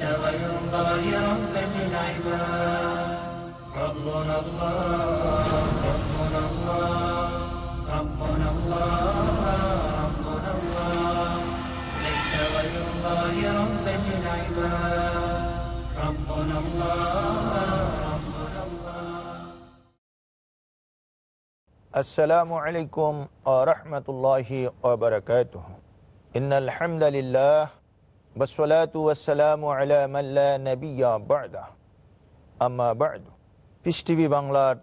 ليس غير الله رب العباد ربنا الله ربنا الله ربنا الله ربنا الله ليس غير الله رب العباد ربنا الله ربنا الله السلام عليكم ورحمة الله وبركاته إن الحمد لله والصلاة والسلام على من لا نبي بعده أما بعد TV বাংলার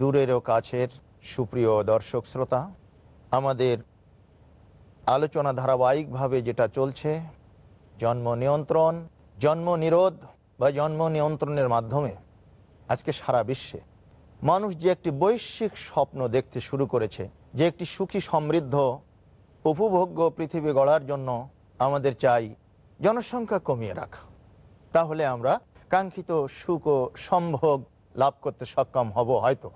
দূরেরও কাছের সুপ্রিয় দর্শক শ্রোতা আমাদের আলোচনা ধারাবাহিকভাবে যেটা চলছে জন্ম নিয়ন্ত্রণ জন্ম নিরোধ বা জন্ম নিয়ন্ত্রণের মাধ্যমে আজকে সারা বিশ্বে মানুষ যে একটি বৈশ্বিক স্বপ্ন দেখতে শুরু করেছে যে একটি সুখী সমৃদ্ধ উপভোগ্য পৃথিবী গড়ার জন্য আমাদের চাই জনসংখ্যা কমিয়ে রাখা তাহলে আমরা কাঙ্ক্ষিত সুখ ও সম্ভোগ লাভ করতে সক্ষম হব হয়তো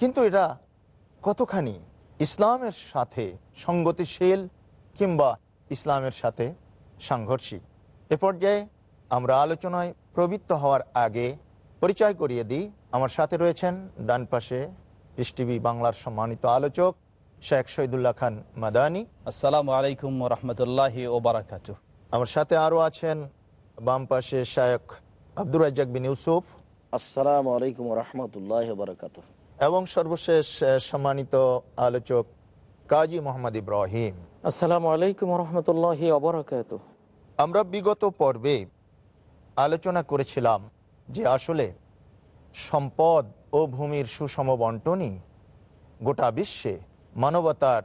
কিন্তু এটা কতখানি ইসলামের সাথে সঙ্গতিশীল কিংবা ইসলামের সাথে সাংঘর্ষিক এ পর্যায়ে আমরা আলোচনায় প্রবৃত্ত হওয়ার আগে পরিচয় করিয়ে দিই আমার সাথে রয়েছেন ডান পাশে এস টিভি বাংলার সম্মানিত আলোচক শেখ শহীদুল্লাহ খান মাদানি আসসালামু আলাইকুম রহমতুল্লাহ ওবরাকাতু আমার সাথে আরও আছেন বাম পাশে শায়ক আব্দুর বিন ইউসুফ আসসালাম আলাইকুম রহমতুল্লাহ বরকাত এবং সর্বশেষ সম্মানিত আলোচক কাজী মোহাম্মদ ইব্রাহিম আসসালাম আলাইকুম রহমতুল্লাহ অবরাকাত আমরা বিগত পর্বে আলোচনা করেছিলাম যে আসলে সম্পদ ও ভূমির সুষম বন্টনই গোটা বিশ্বে মানবতার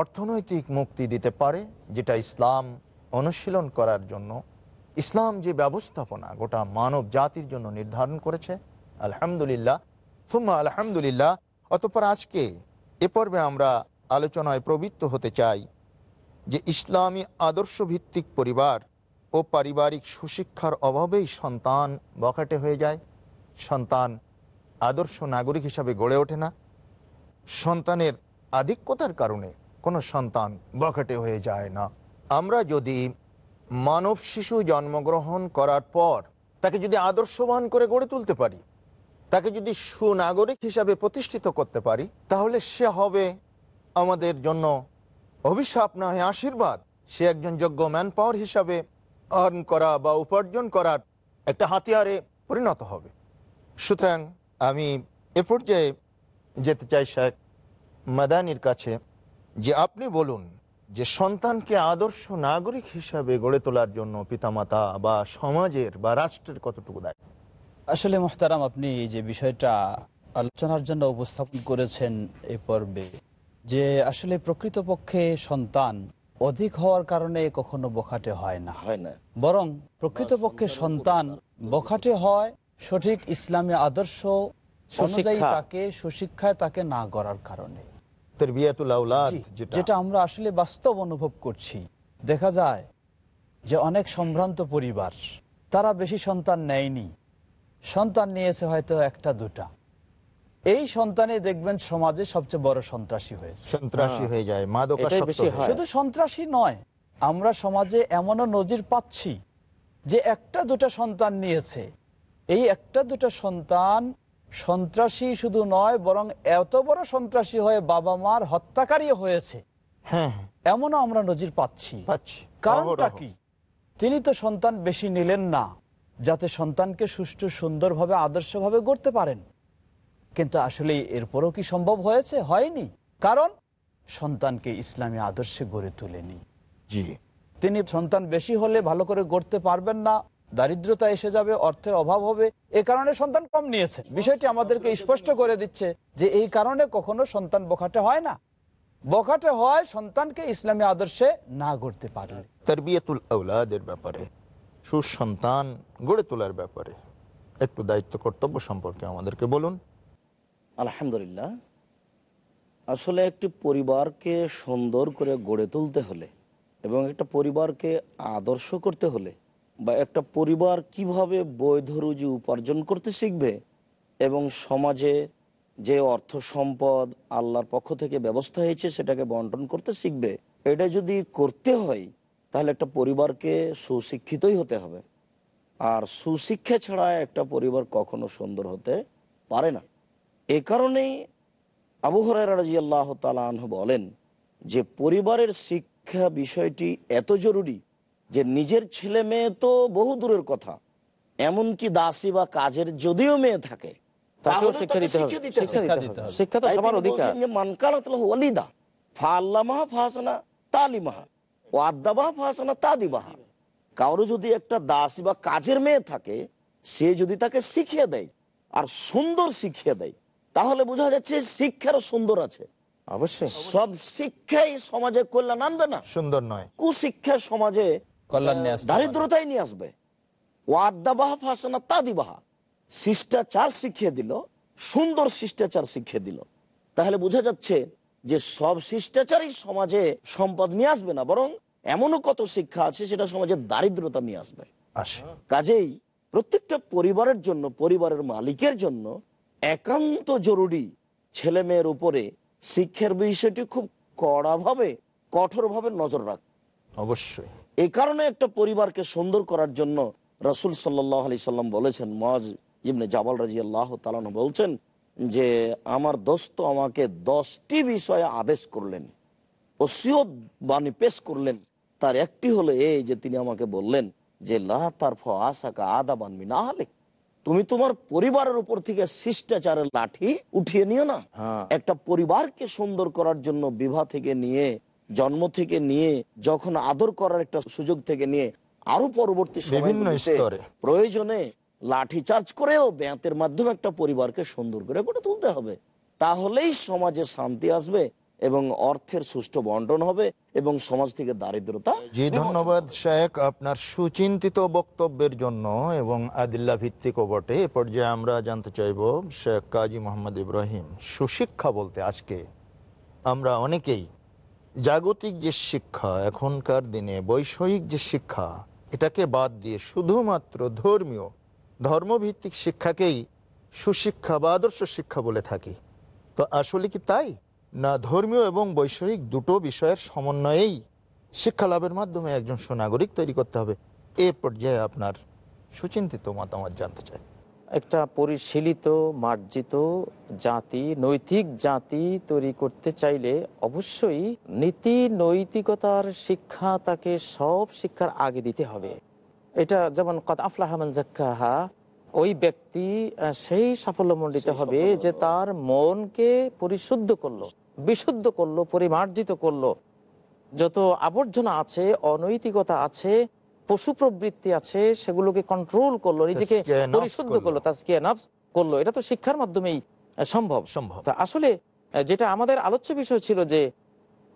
অর্থনৈতিক মুক্তি দিতে পারে যেটা ইসলাম অনুশীলন করার জন্য ইসলাম যে ব্যবস্থাপনা গোটা মানব জাতির জন্য নির্ধারণ করেছে আলহামদুলিল্লাহ সুম্মা আলহামদুলিল্লাহ অতপর আজকে এ পর্বে আমরা আলোচনায় প্রবৃত্ত হতে চাই যে ইসলামী আদর্শভিত্তিক পরিবার ও পারিবারিক সুশিক্ষার অভাবেই সন্তান বখাটে হয়ে যায় সন্তান আদর্শ নাগরিক হিসাবে গড়ে ওঠে না সন্তানের আধিক্যতার কারণে কোনো সন্তান বখাটে হয়ে যায় না আমরা যদি মানব শিশু জন্মগ্রহণ করার পর তাকে যদি আদর্শবান করে গড়ে তুলতে পারি তাকে যদি সুনাগরিক হিসাবে প্রতিষ্ঠিত করতে পারি তাহলে সে হবে আমাদের জন্য অভিশাপ না হয় আশীর্বাদ সে একজন যোগ্য ম্যান পাওয়ার হিসাবে আর্ন করা বা উপার্জন করার একটা হাতিয়ারে পরিণত হবে সুতরাং আমি এ পর্যায়ে যেতে চাই শেখ মাদানির কাছে যে আপনি বলুন যে সন্তানকে আদর্শ নাগরিক হিসাবে গড়ে তোলার জন্য পিতামাতা বা সমাজের বা রাষ্ট্রের কতটুকু দায় আসলে মোহতারাম আপনি যে বিষয়টা আলোচনার জন্য উপস্থাপন করেছেন এ পর্বে যে আসলে প্রকৃতপক্ষে সন্তান অধিক হওয়ার কারণে কখনো বখাটে হয় না হয় না বরং প্রকৃতপক্ষে সন্তান বখাটে হয় সঠিক ইসলামী আদর্শ তাকে সুশিক্ষায় তাকে না গড়ার কারণে যেটা আমরা আসলে বাস্তব অনুভব করছি দেখা যায় যে অনেক সম্ভ্রান্ত পরিবার তারা বেশি সন্তান নেয়নি সন্তান নিয়েছে হয়তো একটা দুটা এই সন্তানে দেখবেন সমাজে সবচেয়ে বড় সন্ত্রাসী হয়েছে হ্যাঁ। শুধু সন্ত্রাসী নয় আমরা সমাজে এমনও নজির পাচ্ছি যে একটা দুটা সন্তান নিয়েছে এই একটা দুটা সন্তান সন্ত্রাসী শুধু নয় বরং এত বড় সন্ত্রাসী হয়ে বাবা মার হত্যাকারী হয়েছে হ্যাঁ, হ্যাঁ এমনও আমরা নজির পাচ্ছি কারণটা কি তিনি তো সন্তান বেশি নিলেন না যাতে সন্তানকে সুষ্ঠু সুন্দরভাবে আদর্শভাবে গড়তে পারেন কিন্তু আসলে এরপরও কি সম্ভব হয়েছে হয়নি কারণ সন্তানকে ইসলামী আদর্শে গড়ে তোলেনি জি তিনি সন্তান বেশি হলে ভালো করে গড়তে পারবেন না দারিদ্রতা এসে যাবে অর্থের অভাব হবে এ কারণে সন্তান কম নিয়েছে বিষয়টি আমাদেরকে স্পষ্ট করে দিচ্ছে যে এই কারণে কখনো সন্তান বখাটে হয় না বখাটে হয় সন্তানকে ইসলামী আদর্শে না গড়তে পারে তরবিয়তুল আউলাদের ব্যাপারে সুসন্তান গড়ে তোলার ব্যাপারে একটু দায়িত্ব কর্তব্য সম্পর্কে আমাদেরকে বলুন আলহামদুলিল্লাহ আসলে একটি পরিবারকে সুন্দর করে গড়ে তুলতে হলে এবং একটা পরিবারকে আদর্শ করতে হলে বা একটা পরিবার কিভাবে বৈধ রুজি উপার্জন করতে শিখবে এবং সমাজে যে অর্থ সম্পদ আল্লাহর পক্ষ থেকে ব্যবস্থা হয়েছে সেটাকে বন্টন করতে শিখবে এটা যদি করতে হয় তাহলে একটা পরিবারকে সুশিক্ষিতই হতে হবে আর সুশিক্ষা ছাড়া একটা পরিবার কখনো সুন্দর হতে পারে না এ কারণেই আবুহরাই রাজি আল্লাহ তালা বলেন যে পরিবারের শিক্ষা বিষয়টি এত জরুরি যে নিজের ছেলে মেয়ে তো বহু দূরের কথা এমনকি দাসী বা কাজের যদিও মেয়ে থাকে সে যদি তাকে শিখিয়ে দেয় আর সুন্দর শিখিয়ে দেয় তাহলে বোঝা যাচ্ছে শিক্ষার সুন্দর আছে অবশ্যই সব শিক্ষাই সমাজে কল্যাণ আনবে না সুন্দর নয় কুশিক্ষা সমাজে দারিদ্রতাই নিয়ে আসবে ও আদাবাহা ফাঁসানা তাদিবাহা শিষ্টাচার শিখিয়ে দিল সুন্দর শিষ্টাচার শিখিয়ে দিল তাহলে বোঝা যাচ্ছে যে সব শিষ্টাচারই সমাজে সম্পদ নিয়ে আসবে না বরং এমনও কত শিক্ষা আছে সেটা সমাজে দারিদ্রতা নিয়ে আসবে কাজেই প্রত্যেকটা পরিবারের জন্য পরিবারের মালিকের জন্য একান্ত জরুরি ছেলে মেয়ের উপরে শিক্ষার বিষয়টি খুব কড়াভাবে কঠোরভাবে নজর রাখ অবশ্যই এ কারণে একটা পরিবারকে সুন্দর করার জন্য রসুল সাল্লি সাল্লাম বলেছেন মজ ইবনে জাবাল রাজি আল্লাহ তালানো বলছেন যে আমার দোস্ত আমাকে দশটি বিষয়ে আদেশ করলেন ওসিয়ত বাণী পেশ করলেন তার একটি হলো এই যে তিনি আমাকে বললেন যে লাহ তার আদা বানবি না হলে তুমি তোমার পরিবারের উপর থেকে শিষ্টাচারের লাঠি উঠিয়ে নিও না হ্যাঁ। একটা পরিবারকে সুন্দর করার জন্য বিবাহ থেকে নিয়ে জন্ম থেকে নিয়ে যখন আদর করার একটা সুযোগ থেকে নিয়ে আরো পরবর্তী প্রয়োজনে লাঠি চার্জ করেও ব্যাঁতের মাধ্যমে একটা পরিবারকে সুন্দর করে গড়ে তুলতে হবে তাহলেই সমাজে শান্তি আসবে এবং অর্থের সুষ্ঠু বন্টন হবে এবং সমাজ থেকে দারিদ্রতা জি ধন্যবাদ শেখ আপনার সুচিন্তিত বক্তব্যের জন্য এবং আদিল্লা ভিত্তিক বটে এ পর্যায়ে আমরা জানতে চাইব শেখ কাজী মোহাম্মদ ইব্রাহিম সুশিক্ষা বলতে আজকে আমরা অনেকেই জাগতিক যে শিক্ষা এখনকার দিনে বৈষয়িক যে শিক্ষা এটাকে বাদ দিয়ে শুধুমাত্র ধর্মীয় ধর্মভিত্তিক শিক্ষাকেই সুশিক্ষা বা আদর্শ শিক্ষা বলে থাকি তো আসলে কি তাই না ধর্মীয় এবং বৈষয়িক দুটো বিষয়ের সমন্বয়েই শিক্ষা লাভের মাধ্যমে একজন সুনাগরিক তৈরি করতে হবে এ পর্যায়ে আপনার সুচিন্তিত মতামত জানতে চাই একটা পরিশীলিত মার্জিত জাতি নৈতিক জাতি তৈরি করতে চাইলে অবশ্যই নীতি নৈতিকতার শিক্ষা তাকে সব শিক্ষার আগে দিতে হবে এটা যেমন কত ওই ব্যক্তি সেই সাফল্যমণ্ডিত হবে যে তার মনকে পরিশুদ্ধ করলো বিশুদ্ধ করলো পরিমার্জিত করলো যত আবর্জনা আছে অনৈতিকতা আছে পশু প্রবৃত্তি আছে সেগুলোকে কন্ট্রোল করলো নিজেকে পরিশুদ্ধ করলো করলো এটা তো শিক্ষার মাধ্যমেই সম্ভব সম্ভব আসলে যেটা আমাদের আলোচ্য বিষয় ছিল যে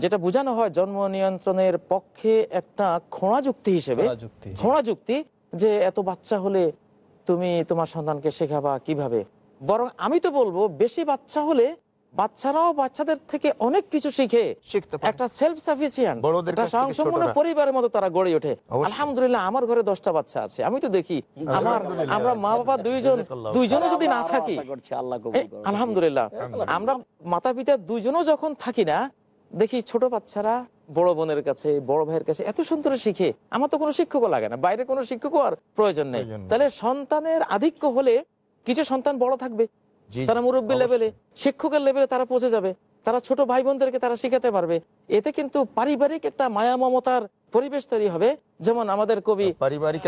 যেটা বোঝানো হয় জন্ম নিয়ন্ত্রণের পক্ষে একটা খোঁড়া যুক্তি হিসেবে খোঁড়া যুক্তি হ্যাঁ। যে এত বাচ্চা হলে তুমি তোমার সন্তানকে শেখাবা কিভাবে বরং আমি তো বলবো বেশি বাচ্চা হলে বাচ্চারাও বাচ্চাদের থেকে অনেক কিছু শিখে একটা সেলফ সাফিসিয়েন্ট স্বয়ংসম্পূর্ণ পরিবারের মতো তারা গড়ে ওঠে আলহামদুলিল্লাহ আমার ঘরে দশটা বাচ্চা আছে আমি তো দেখি আমার আমরা মা বাবা দুইজন দুইজনে যদি না থাকি আলহামদুলিল্লাহ আমরা মাতা পিতা দুইজনও যখন থাকি না দেখি ছোট বাচ্চারা বড় বোনের কাছে বড় ভাইয়ের কাছে এত সুন্দর শিখে আমার তো কোনো শিক্ষকও লাগে না বাইরে কোনো শিক্ষকও আর প্রয়োজন নেই তাহলে সন্তানের আধিক্য হলে কিছু সন্তান বড় থাকবে তারা মুরব্বী লেভেলে শিক্ষকের লেভেলে তারা পৌঁছে যাবে তারা ছোট ভাই বোনদেরকে তারা শিখাতে পারবে এতে কিন্তু পারিবারিক একটা মায়া মমতার পরিবেশ তৈরি হবে যেমন আমাদের কবি পারিবারিক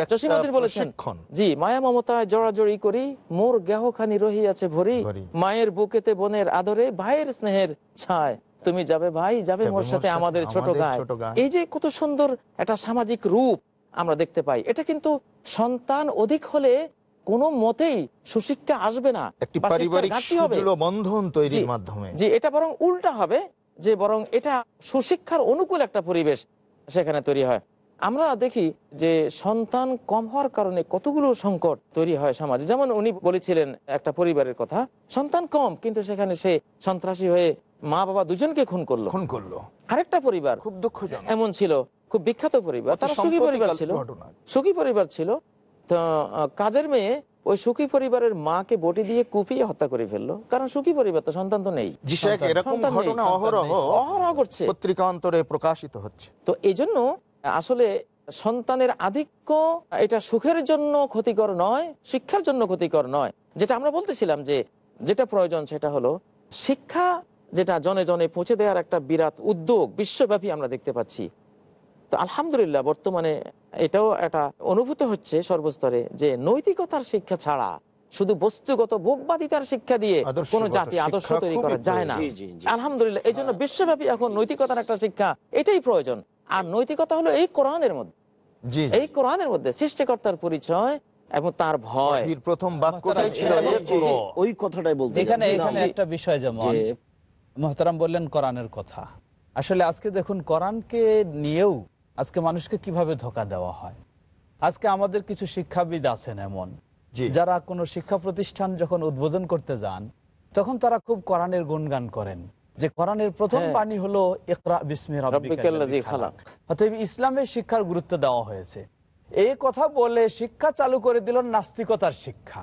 বলেছেন জি মায়া মমতায় জড়াজড়ি করি মোর গেহখানি আছে ভরি মায়ের বুকেতে বোনের আদরে ভাইয়ের স্নেহের ছায় তুমি যাবে ভাই যাবে মোর সাথে আমাদের ছোট গায়ে এই যে কত সুন্দর একটা সামাজিক রূপ আমরা দেখতে পাই এটা কিন্তু সন্তান অধিক হলে কোনো মতেই সুশিক্ষা আসবে না একটি পারিবারিক বন্ধন তৈরির মাধ্যমে যে এটা বরং উল্টা হবে যে বরং এটা সুশিক্ষার অনুকূল একটা পরিবেশ সেখানে তৈরি হয় আমরা দেখি যে সন্তান কম হওয়ার কারণে কতগুলো সংকট তৈরি হয় সমাজে যেমন উনি বলেছিলেন একটা পরিবারের কথা সন্তান কম কিন্তু সেখানে সে সন্ত্রাসী হয়ে মা বাবা দুজনকে খুন করলো খুন করলো আরেকটা পরিবার খুব দুঃখজনক এমন ছিল খুব বিখ্যাত পরিবার তারা সুখী পরিবার ছিল সুখী পরিবার ছিল তো কাজের মেয়ে ওই সুখী পরিবারের মাকে বটি দিয়ে কুপিয়ে হত্যা করে ফেললো কারণ সুখী পরিবার তো সন্তান তো নেই এরকম ঘটনা অহরহ প্রকাশিত হচ্ছে তো এই আসলে সন্তানের আধিক্য এটা সুখের জন্য ক্ষতিকর নয় শিক্ষার জন্য ক্ষতিকর নয় যেটা আমরা বলতেছিলাম যে যেটা প্রয়োজন সেটা হলো শিক্ষা যেটা জনে জনে পৌঁছে দেওয়ার একটা বিরাট উদ্যোগ বিশ্বব্যাপী আমরা দেখতে পাচ্ছি তো আলহামদুলিল্লাহ বর্তমানে এটাও একটা অনুভূত হচ্ছে সর্বস্তরে যে নৈতিকতার শিক্ষা ছাড়া শুধু বস্তুগত ভোগবাদিতার শিক্ষা দিয়ে কোন জাতি আদর্শ তৈরি করা যায় না আলহামদুলিল্লাহ এই জন্য বিশ্বব্যাপী এখন নৈতিকতার একটা শিক্ষা এটাই প্রয়োজন আর নৈতিকতা হলো এই কোরআনের মধ্যে এই কোরআনের মধ্যে সৃষ্টিকর্তার পরিচয় এবং তার ভয় প্রথম বাক্যটাই ছিল ওই কথাটাই বলছি এখানে এখানে একটা বিষয় যেমন মহতারাম বললেন কোরআনের কথা আসলে আজকে দেখুন কোরআনকে নিয়েও আজকে মানুষকে কিভাবে ধোকা দেওয়া হয় আজকে আমাদের কিছু শিক্ষাবিদ আছেন এমন যারা কোনো শিক্ষা প্রতিষ্ঠান যখন উদ্বোধন করতে যান তখন তারা খুব কোরআনের গুণগান করেন যে কোরআনের প্রথম হ্যাঁ। বাণী হলো ইসলামের শিক্ষার গুরুত্ব দেওয়া হয়েছে এই কথা বলে শিক্ষা চালু করে দিল নাস্তিকতার শিক্ষা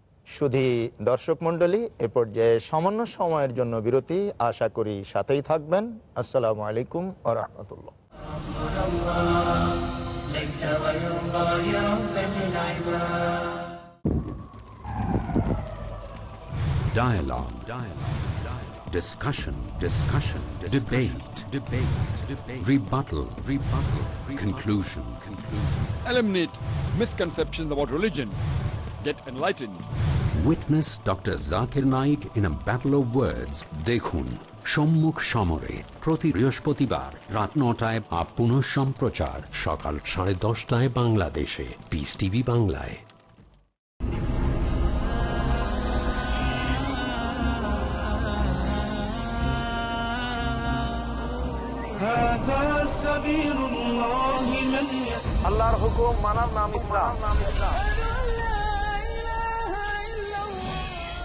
শুধু দর্শক মণ্ডলী এ পর্যায়ে সামান্য সময়ের জন্য বিরতি আশা করি সাথেই থাকবেন আসসালামু আলাইকুম a Dialogue. Dialogue. Dialogue. Discussion. Discussion. Discussion. Debate. Debate. Debate. Rebuttal. Rebuttal. Conclusion. Conclusion. Eliminate misconceptions about religion. Get enlightened. Witness doctor Zakir Naik in a battle of words দেখুন সম্মুখ সমরে প্রতি বৃহস্পতিবার রাত নটায় বা পুনঃ সম্প্রচার সকাল সাড়ে দশটায় বাংলাদেশে পিস টিভি বাংলায় আল্লাহর হুকুম মানার নাম ইসলাম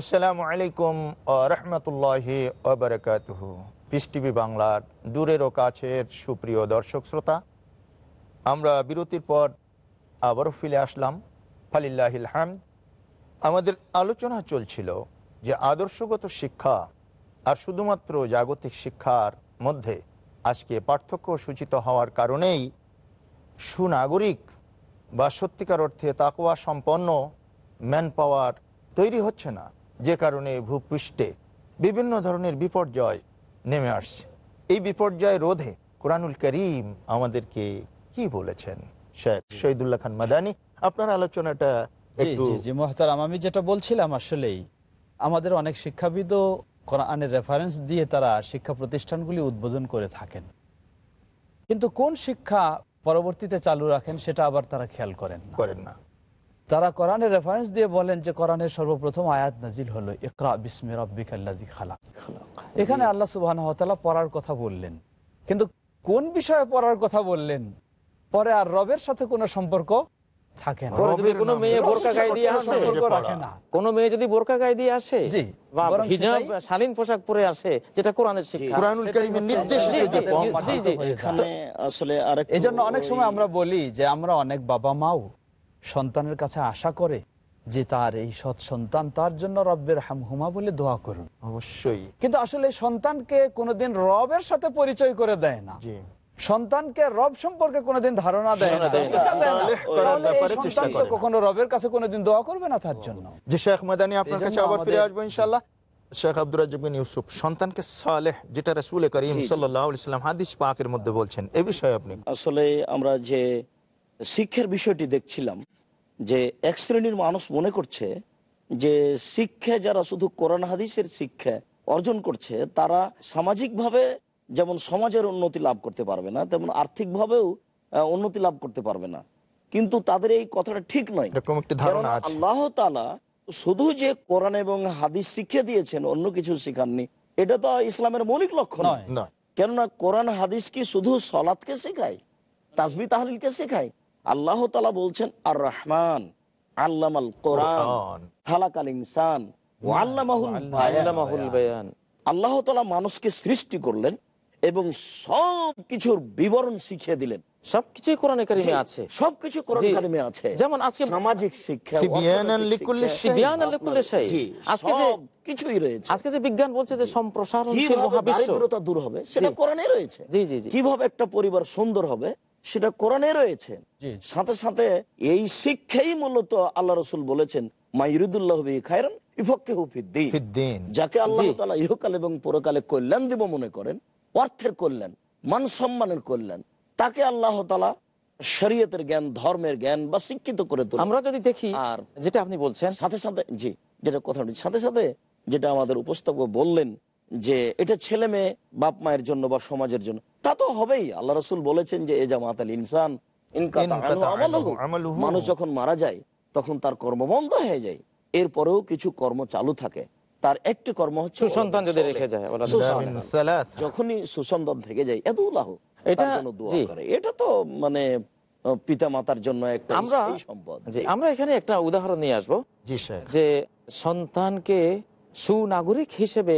আসসালামু আলাইকুম রহমতুল্লাহি ওবরকাতহ পিস টিভি বাংলার দূরেরও কাছের সুপ্রিয় দর্শক শ্রোতা আমরা বিরতির পর আবারও ফিরে আসলাম ফালিল্লাহিল হাম আমাদের আলোচনা চলছিল যে আদর্শগত শিক্ষা আর শুধুমাত্র জাগতিক শিক্ষার মধ্যে আজকে পার্থক্য সূচিত হওয়ার কারণেই সুনাগরিক বা সত্যিকার অর্থে তাকোয়া সম্পন্ন ম্যান পাওয়ার তৈরি হচ্ছে না যে কারণে ভূপৃষ্ঠে বিভিন্ন ধরনের বিপর্যয় নেমে আসছে এই বিপর্যয় রোধে কোরআনুল করিম আমাদেরকে কি বলেছেন শেখ শহীদুল্লাহ খান মাদানি আপনার আলোচনাটা মহতারাম আমি যেটা বলছিলাম আসলেই আমাদের অনেক শিক্ষাবিদ কোরআনের রেফারেন্স দিয়ে তারা শিক্ষা প্রতিষ্ঠানগুলি উদ্বোধন করে থাকেন কিন্তু কোন শিক্ষা পরবর্তীতে চালু রাখেন সেটা আবার তারা খেয়াল করেন করেন না তারা কোরআনের রেফারেন্স দিয়ে বলেন যে কোরআনের সর্বপ্রথম আয়াত নাজিল হলো ইকরা বিসমির রব্বিকাল্লাদি খালাক এখানে আল্লাহ সুবাহ পড়ার কথা বললেন কিন্তু কোন বিষয়ে পড়ার কথা বললেন পরে আর রবের সাথে কোনো সম্পর্ক না কোনো মেয়ে যদি গায়ে দিয়ে আসে শালীন পোশাক পরে আসে যেটা অনেক সময় আমরা বলি যে আমরা অনেক বাবা মাও সন্তানের কাছে আশা করে যে তার এই সৎ সন্তান তার জন্য রব্বের হামহুমা বলে দোয়া করুন অবশ্যই কিন্তু আসলে সন্তানকে কোনোদিন রবের সাথে পরিচয় করে দেয় না সন্তানকে রব সম্পর্কে কোনোদিন ধারণা দেয় না কখনো রবের কাছে কোনোদিন দোয়া করবে না তার জন্য যে শেখ মাদানি আপনার কাছে আবার ফিরে আসবো ইনশাল্লাহ শেখ আব্দুর রাজিবিন ইউসুফ সন্তানকে সালেহ যেটা রসুল করিম সাল্লাহ হাদিস পাকের মধ্যে বলছেন এ বিষয়ে আপনি আসলে আমরা যে শিক্ষার বিষয়টি দেখছিলাম যে এক শ্রেণীর মানুষ মনে করছে যে শিক্ষা যারা শুধু কোরআন হাদিসের শিক্ষা অর্জন করছে তারা সামাজিকভাবে যেমন সমাজের উন্নতি লাভ করতে পারবে না তেমন আর্থিকভাবেও উন্নতি লাভ করতে পারবে না কিন্তু তাদের এই কথাটা ঠিক নয় আল্লাহ শুধু যে কোরআন এবং হাদিস শিক্ষা দিয়েছেন অন্য কিছু শিখাননি এটা তো ইসলামের মৌলিক লক্ষ্য নয় কেননা কোরআন হাদিস কি শুধু সলাদকে শেখায় তাজবি তাহলিলকে শেখায় আল্লাহ তালা বলছেন আর রহমান কোরআন আল্লাহ মানুষকে সৃষ্টি করলেন এবং সব কিছুর বিবরণ শিখিয়ে দিলেন সবকিছু কোরআন কারিমে আছে সবকিছু কোরআন আছে যেমন আজকে সামাজিক শিক্ষা কিছুই রয়েছে আজকে যে বিজ্ঞান বলছে যে সম্প্রসারণশীল দূর হবে সেটা কোরআনে রয়েছে জি জি কিভাবে একটা পরিবার সুন্দর হবে সেটা কোরআনে রয়েছে সাথে সাথে এই শিক্ষাই মূলত আল্লাহ রসুল বলেছেন যাকে আল্লাহ ইহকাল এবং পরকালে কল্যাণ দিব মনে করেন অর্থের কল্যাণ মান সম্মানের কল্যাণ তাকে আল্লাহ তালা শরীয়তের জ্ঞান ধর্মের জ্ঞান বা শিক্ষিত করে আমরা যদি দেখি আর যেটা আপনি বলছেন সাথে সাথে জি যেটা কথা সাথে সাথে যেটা আমাদের উপস্থাপক বললেন যে এটা ছেলে মেয়ে বাপ মায়ের জন্য বা সমাজের জন্য তা তো হবেই আল্লাহ রসুল বলেছেন যে এ জামাত আল ইনসান মানুষ যখন মারা যায় তখন তার কর্ম বন্ধ হয়ে যায় এরপরেও কিছু কর্ম চালু থাকে তার একটি কর্ম হচ্ছে মানে, আমরা এখানে একটা উদাহরণ নিয়ে আসবো যে সন্তানকে সুনাগরিক হিসেবে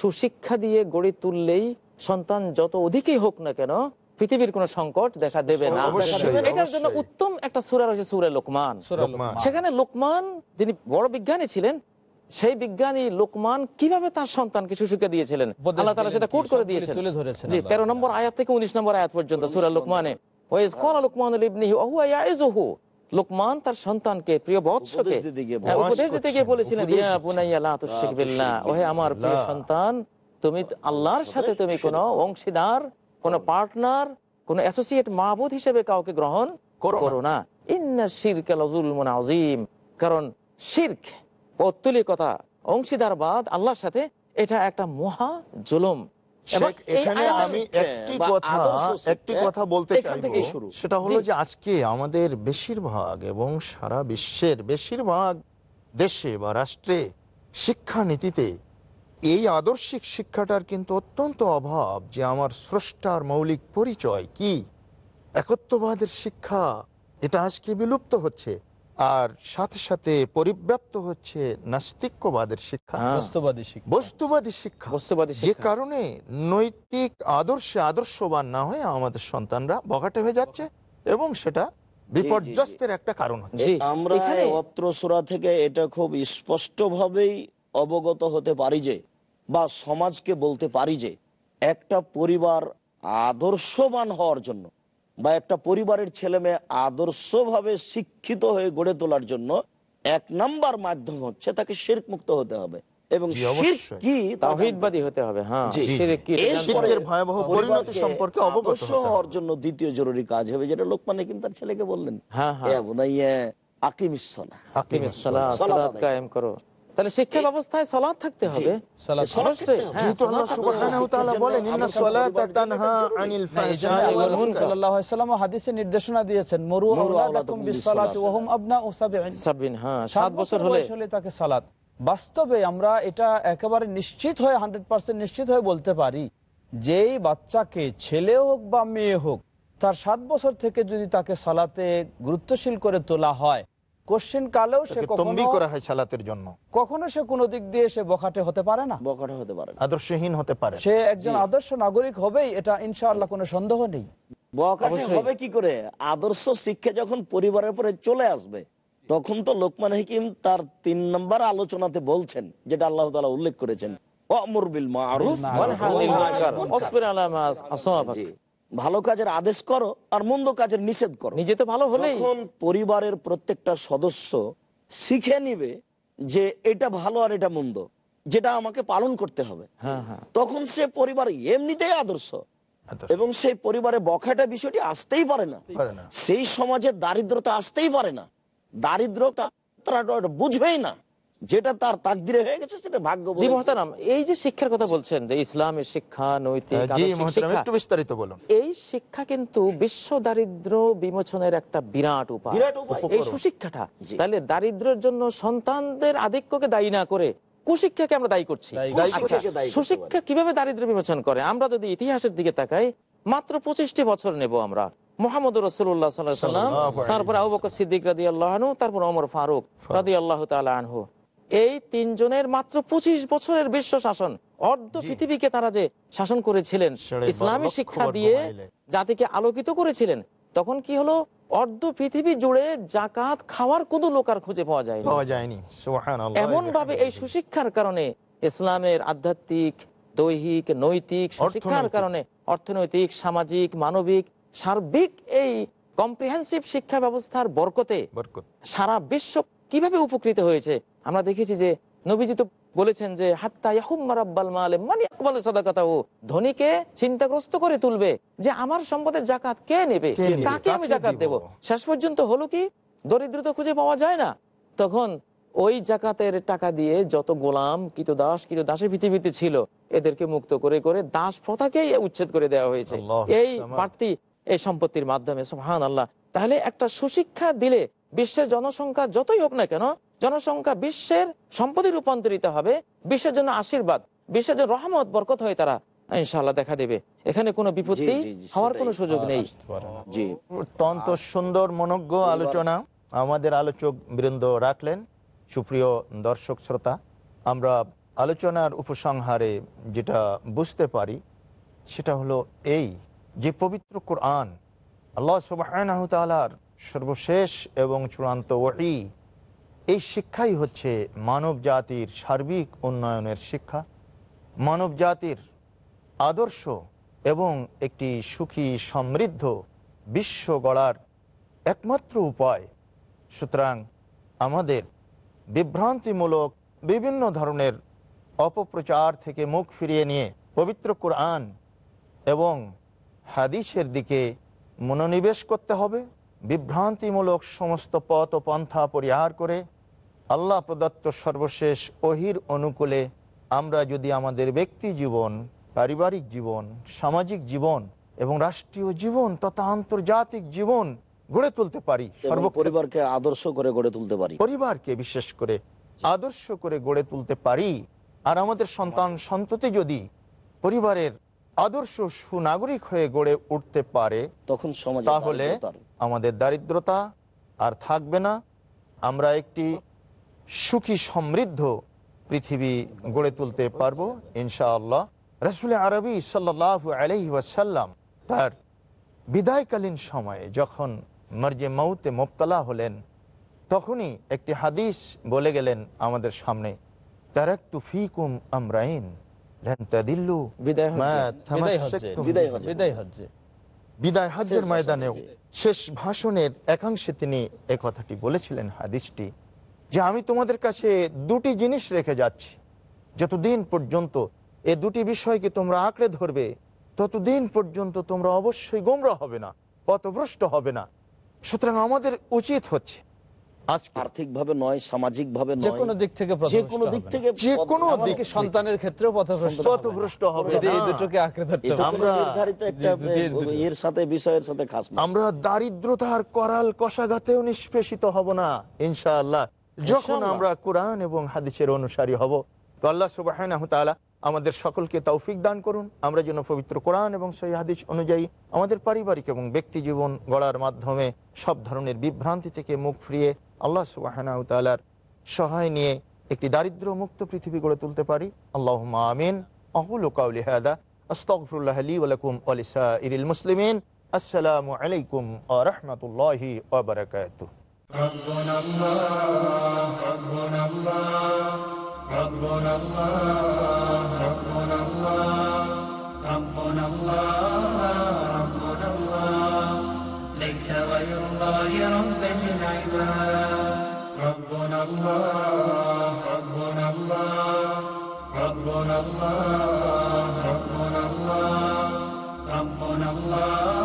সুশিক্ষা দিয়ে গড়ে তুললেই সন্তান যত অধিকই হোক না কেন পৃথিবীর কোন সংকট দেখা দেবে না এটার জন্য উত্তম একটা সুরা রয়েছে সুরে লোকমান সেখানে লোকমান যিনি বড় বিজ্ঞানী ছিলেন সেই বিজ্ঞানী লোকমান কিভাবে তার সন্তানকে সুশিক্ষা দিয়েছিলেন আল্লাহ তালা সেটা কোট করে দিয়েছেন জি তেরো নম্বর আয়াত থেকে উনিশ নম্বর আয়াত পর্যন্ত সুরা লোকমানে ওয়াইজ কল লোকমান ইবনিহি ওহুয়া ইয়াইজুহু লোকমান তার সন্তানকে প্রিয় বৎসকে উপদেশ দিতে গিয়ে হ্যাঁ, বলেছিলেন ওহে আমার প্রিয় সন্তান তুমি আল্লাহর সাথে তুমি কোন অংশীদার কোন পার্টনার কোন অ্যাসোসিয়েট মাহবুদ হিসেবে কাউকে গ্রহণ করো না ইন্না শিরক লাযুলমুন আযীম অংশীদারবাদ আল্লাহর সাথে এটা একটা মহা জুলুম একটি কথা বলতে চাইবো সেটা হলো যে আজকে আমাদের বেশিরভাগ এবং সারা বিশ্বের বেশিরভাগ দেশে বা রাষ্ট্রে শিক্ষানীতিতে এই আদর্শিক শিক্ষাটার কিন্তু অত্যন্ত অভাব যে আমার স্রষ্টার মৌলিক পরিচয় কি একত্ববাদের শিক্ষা এটা আজকে বিলুপ্ত হচ্ছে আর সাথে সাথে পরিব্যাপ্ত হচ্ছে নাস্তিকবাদের হ্যাঁ। শিক্ষা বস্তুবাদী শিক্ষা বস্তুবাদী যে কারণে নৈতিক আদর্শে আদর্শবান না হয়ে আমাদের সন্তানরা বঘাটে হয়ে যাচ্ছে এবং সেটা বিপর্যস্তের একটা কারণ হচ্ছে আমরা অত্র সুরা থেকে এটা খুব স্পষ্ট ভাবেই অবগত হতে পারি যে বা সমাজকে বলতে পারি যে একটা পরিবার আদর্শবান হওয়ার জন্য বা একটা পরিবারের ছেলে মেয়ে আদর্শভাবে শিক্ষিত হয়ে গড়ে তোলার জন্য এক নাম্বার মাধ্যম হচ্ছে তাকে শির্ক মুক্ত হতে হবে এবং কি হ্যাঁ। সম্পর্কে হওয়ার জন্য দ্বিতীয় জরুরি কাজ হবে যেটা লোকমানে কিন্তু তার ছেলেকে বললেন হ্যাঁ, হ্যাঁ। করো তাহলে শিক্ষা ব্যবস্থায় সলাদ হ্যাঁ, থাকতে হবে বাস্তবে আমরা এটা একেবারে নিশ্চিত হয়ে হান্ড্রেড পার্সেন্ট নিশ্চিত হয়ে বলতে পারি যেই বাচ্চাকে ছেলে হোক বা মেয়ে হোক তার সাত বছর থেকে যদি তাকে সালাতে গুরুত্বশীল করে তোলা হয় কোশ্চেন কালেও সে কখনো করা হয় ছালাতের জন্য কখনো সে কোনো দিক দিয়ে সে বখাটে হতে পারে না বখাটে হতে পারে আদর্শহীন হতে পারে সে একজন আদর্শ নাগরিক হবেই এটা ইনশাআল্লাহ কোনো সন্দেহ নেই বখাটে হবে কি করে আদর্শ শিক্ষা যখন পরিবারের পরে চলে আসবে তখন তো লোকমান হাকিম তার তিন নম্বর আলোচনাতে বলছেন যেটা আল্লাহ তাআলা উল্লেখ করেছেন অমর বিল মারুফ ওয়ানহা আনিল মুনকার ওয়াসবির আলা মা আসাবাক ভালো কাজের আদেশ করো আর মন্দ কাজের নিষেধ করো নিজে তো ভালো হলে এখন পরিবারের প্রত্যেকটা সদস্য শিখে নিবে যে এটা ভালো আর এটা মন্দ যেটা আমাকে পালন করতে হবে হ্যাঁ, হ্যাঁ। তখন সে পরিবার এমনিতেই আদর্শ এবং সেই পরিবারে বখাটা বিষয়টি আসতেই পারে না সেই সমাজে দারিদ্রতা আসতেই পারে না দারিদ্রতা বুঝবেই না যেটা তার তাকদিরে হয়ে গেছে সেটা ভাগ্য জি মহতারাম এই যে শিক্ষার কথা বলছেন যে ইসলামের শিক্ষা নৈতিক হ্যাঁ, বলুন এই শিক্ষা কিন্তু বিশ্ব দারিদ্র বিমোচনের একটা বিরাট উপায় এই সুশিক্ষাটা তাহলে দারিদ্রের জন্য সন্তানদের আধিক্যকে দায়ী না করে কুশিক্ষাকে আমরা দায়ী করছি আচ্ছা, সুশিক্ষা কিভাবে দারিদ্র বিমোচন করে আমরা যদি ইতিহাসের দিকে তাকাই মাত্র পঁচিশটি বছর নেব আমরা মোহাম্মদ রসুল্লাহ সাল্লাম তারপর আবুক সিদ্দিক রাদি আল্লাহনু তারপর অমর ফারুক রাদি আল্লাহ তালা আনহু এই তিনজনের মাত্র পঁচিশ বছরের বিশ্ব শাসন অর্ধ পৃথিবীকে তারা যে শাসন করেছিলেন ইসলামী শিক্ষা দিয়ে জাতিকে আলোকিত করেছিলেন তখন কি হলো অর্ধ পৃথিবী জুড়ে জাকাত খাওয়ার কোন লোক আর খুঁজে পাওয়া যায় এমন ভাবে এই সুশিক্ষার কারণে ইসলামের আধ্যাত্মিক দৈহিক নৈতিক সুশিক্ষার কারণে অর্থনৈতিক সামাজিক মানবিক সার্বিক এই কম্প্রিহেন্সিভ শিক্ষা ব্যবস্থার বরকতে সারা বিশ্ব কিভাবে উপকৃত হয়েছে আমরা দেখেছি যে নবীজি তো বলেছেন যে হাত্তা ইয়াহুম্মারাব্বাল মালে মানে একবালে সাদাকাতা ও ধনীকে চিন্তাগ্রস্ত করে তুলবে যে আমার সম্পদের জাকাত কে নেবে তাকে আমি জাকাত দেব শেষ পর্যন্ত হলো কি দরিদ্র তো খুঁজে পাওয়া যায় না তখন ওই জাকাতের টাকা দিয়ে যত গোলাম কিত দাস কিত দাসে পৃথিবীতে ছিল এদেরকে মুক্ত করে করে দাস প্রথাকেই উচ্ছেদ করে দেওয়া হয়েছে এই বাড়তি এই সম্পত্তির মাধ্যমে সোহান আল্লাহ তাহলে একটা সুশিক্ষা দিলে বিশ্বের জনসংখ্যা যতই হোক না কেন জনসংখ্যা বিশ্বের সম্পদে রূপান্তরিত হবে বিশ্বের জন্য আশীর্বাদ বিশ্বের জন্য রহমত বরকত হয়ে তারা ইনশাল্লাহ দেখা দেবে এখানে কোনো বিপত্তি হওয়ার কোনো সুযোগ নেই জি অত্যন্ত সুন্দর মনজ্ঞ আলোচনা আমাদের আলোচক বৃন্দ রাখলেন সুপ্রিয় দর্শক শ্রোতা আমরা আলোচনার উপসংহারে যেটা বুঝতে পারি সেটা হলো এই যে পবিত্র কোরআন আল্লাহ সুবাহ সর্বশেষ এবং চূড়ান্ত ওই এই শিক্ষাই হচ্ছে মানব জাতির সার্বিক উন্নয়নের শিক্ষা মানব জাতির আদর্শ এবং একটি সুখী সমৃদ্ধ বিশ্ব গড়ার একমাত্র উপায় সুতরাং আমাদের বিভ্রান্তিমূলক বিভিন্ন ধরনের অপপ্রচার থেকে মুখ ফিরিয়ে নিয়ে পবিত্র কোরআন এবং হাদিসের দিকে মনোনিবেশ করতে হবে বিভ্রান্তিমূলক সমস্ত পথ ও পন্থা পরিহার করে আল্লাহ প্রদত্ত সর্বশেষ অহির অনুকূলে আমরা যদি আমাদের ব্যক্তি জীবন পারিবারিক জীবন সামাজিক জীবন এবং রাষ্ট্রীয় জীবন তথা আন্তর্জাতিক জীবন গড়ে তুলতে পারি পরিবারকে আদর্শ করে গড়ে তুলতে পারি পরিবারকে বিশেষ করে আদর্শ করে গড়ে তুলতে পারি আর আমাদের সন্তান সন্ততি যদি পরিবারের আদর্শ সুনাগরিক হয়ে গড়ে উঠতে পারে তখন তাহলে আমাদের দারিদ্রতা আর থাকবে না আমরা একটি সুখী সমৃদ্ধ পৃথিবী গড়ে তুলতে পারবো ইনশাআল্লাহ রসুল আরবি সাল্লাহ আলহি তার বিদায়কালীন সময়ে যখন মর্জে মৌতে মোবতলা হলেন তখনই একটি হাদিস বলে গেলেন আমাদের সামনে বিদায় হজ্জের ময়দানেও শেষ ভাষণের একাংশে তিনি কথাটি বলেছিলেন হাদিসটি যে আমি তোমাদের কাছে দুটি জিনিস রেখে যাচ্ছি যতদিন পর্যন্ত এ দুটি বিষয়কে তোমরা আঁকড়ে ধরবে ততদিন পর্যন্ত তোমরা অবশ্যই গোমরা হবে না পথভ্রষ্ট হবে না সুতরাং আমাদের উচিত হচ্ছে আমরা দারিদ্রতার করাল কষাঘাতেও নিষ্পেষিত হব না ইনশাল্লাহ যখন আমরা কোরআন এবং হাদিসের অনুসারী হব তো আল্লাহ সুবাহ আমাদের সকলকে তৌফিক দান করুন আমরা যেন পবিত্র কোরআন এবং সহি হাদিস অনুযায়ী আমাদের পারিবারিক এবং ব্যক্তি জীবন গড়ার মাধ্যমে সব ধরনের বিভ্রান্তি থেকে মুখ ফিরিয়ে আল্লাহ সুবাহ সহায় নিয়ে একটি দারিদ্র মুক্ত পৃথিবী গড়ে তুলতে পারি আল্লাহ আমিন আহুল কাউলিহাদা আসসালামু আলাইকুম আ রহমতুল্লাহি আবরকাত ربنا الله ربنا الله ربنا الله ربنا الله ربنا الله ربنا الله ليس غير الله رب للعباد ربنا الله ربنا الله ربنا الله ربنا الله ربنا الله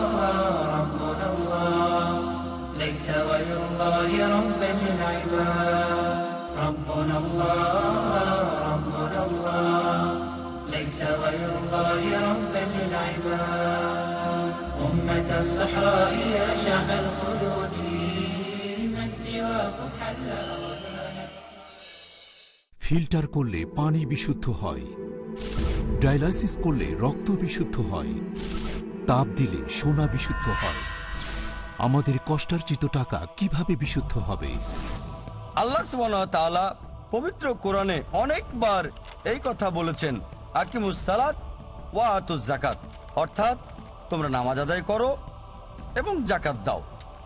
ليس غير الله رب العباد ربنا الله ربنا الله ليس غير الله رب للعباد أمة الصحراء يا شعب الخلود من سواكم حل ফিল্টার করলে পানি বিশুদ্ধ হয় ডায়ালাইসিস করলে রক্ত বিশুদ্ধ হয় তাপ দিলে সোনা বিশুদ্ধ হয় আমাদের কষ্টার্জিত টাকা কিভাবে বিশুদ্ধ হবে আল্লাহ পবিত্র কোরআনে অনেকবার এই কথা বলেছেন সালাত জাকাত অর্থাৎ তোমরা নামাজ আদায় করো এবং জাকাত দাও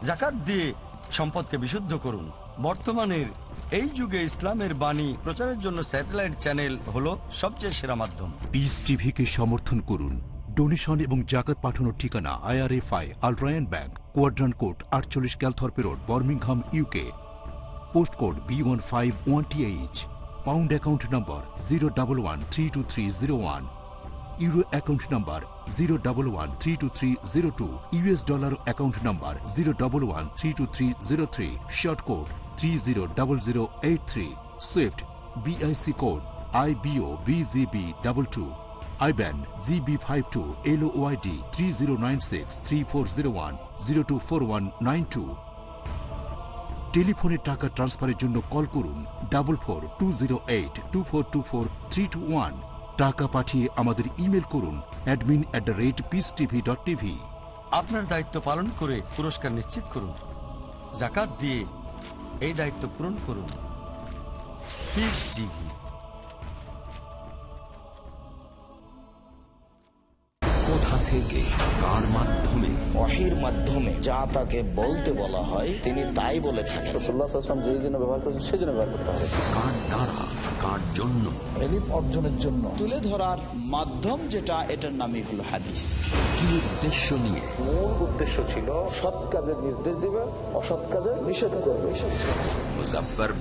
জাকাত দিয়ে সম্পদকে বিশুদ্ধ করুন বর্তমানের এই যুগে ইসলামের বাণী প্রচারের জন্য স্যাটেলাইট চ্যানেল হলো সবচেয়ে সেরা মাধ্যম পিস টিভিকে সমর্থন করুন ডোনেশন এবং জাকাত পাঠানোর ঠিকানা আই আল্রায়ন ব্যাঙ্ক কোয়াড্রান কোড আটচল্লিশ Calthorpe road Birmingham UK post code B one five one T H pound account number zero double one three two three zero one euro account number zero double one three two three zero two US dollar account number zero double one three two three zero three short code three zero double zero eight three swift BIC code I BO BGB double two IBAN GB five two L YD three zero nine six three four zero one zero two four one nine two টেলিফোনে টাকা ট্রান্সফারের জন্য call করুন double four two zero eight two four two four three two one টাকা পাঠিয়ে আমাদের email করুন admin at the rate peace TV dot TV আপনার দায়িত্ব পালন করে পুরস্কার নিশ্চিত করুন জাকাত দিয়ে এই দায়িত্ব পূরণ করুন পিস টিভি থেকে কার মাধ্যমে অহির মাধ্যমে যা তাকে বলতে বলা হয় তিনি তাই বলে থাকেন রসুল্লাহ যেই জন্য ব্যবহার করছেন সেজন্য ব্যবহার করতে হবে কার দ্বারা তার জন্য অর্জনের জন্য তুলে ধরার মাধ্যম যেটা এটার নামই হলো হাদিস কি উদ্দেশ্য নিয়ে মূল উদ্দেশ্য ছিল সৎ কাজের নির্দেশ দিবে অসৎ কাজে নিষেধ করবে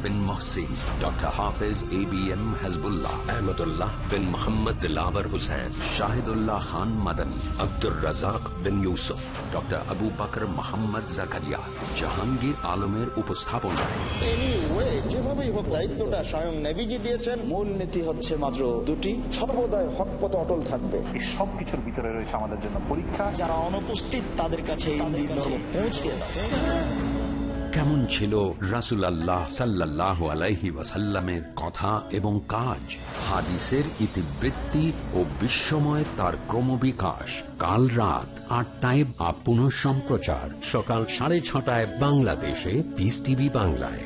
বিন doctor A B M Hizbullah বিন শাহিদুল্লাহ খান আব্দুর বিন ডক্টর আবু বাকর জাহাঙ্গীর আলমের উপস্থাপনায় যেভাবেই হোক দায়িত্বটা স্বয়ং নেবিজি দিয়েছেন মূল নীতি হচ্ছে মাত্র দুটি সর্বদাই হক পথ অটল থাকবে সবকিছুর ভিতরে রয়েছে আমাদের জন্য পরীক্ষা যারা অনুপস্থিত তাদের কাছে পৌঁছে কেমন ছিল রাসুল আল্লাহ সাল্লাহ আলাইহি ওয়াসাল্লামের কথা এবং কাজ হাদিসের ইতিবৃত্তি ও বিশ্বময়ের তার ক্রমবিকাশ কাল রাত আটটায় বা সম্প্রচার সকাল সাড়ে ছটায় বাংলাদেশে পিস টিভি বাংলায়